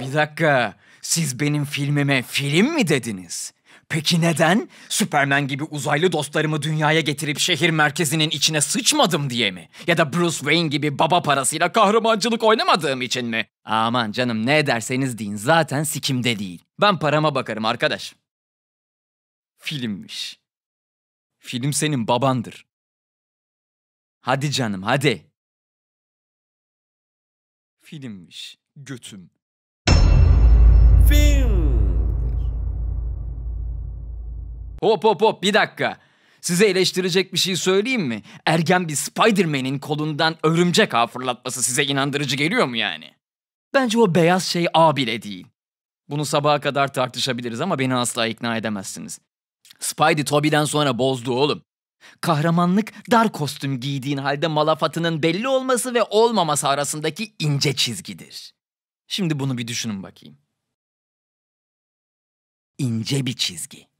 Bir dakika. Siz benim filmime film mi dediniz? Peki neden? Superman gibi uzaylı dostlarımı dünyaya getirip şehir merkezinin içine sıçmadım diye mi? Ya da Bruce Wayne gibi baba parasıyla kahramancılık oynamadığım için mi? Aman canım ne derseniz deyin zaten sikimde değil. Ben parama bakarım arkadaş. Filmmiş. Film senin babandır. Hadi canım hadi. Filmmiş. Götüm. Hop hop hop bir dakika. Size eleştirecek bir şey söyleyeyim mi? Ergen bir Spider-Man'in kolundan örümcek ağ fırlatması size inandırıcı geliyor mu yani? Bence o beyaz şey ağ bile değil. Bunu sabaha kadar tartışabiliriz ama beni asla ikna edemezsiniz. Spidey Toby'den sonra bozdu oğlum. Kahramanlık dar kostüm giydiğin halde malafatının belli olması ve olmaması arasındaki ince çizgidir. Şimdi bunu bir düşünün bakayım. İnce bir çizgi.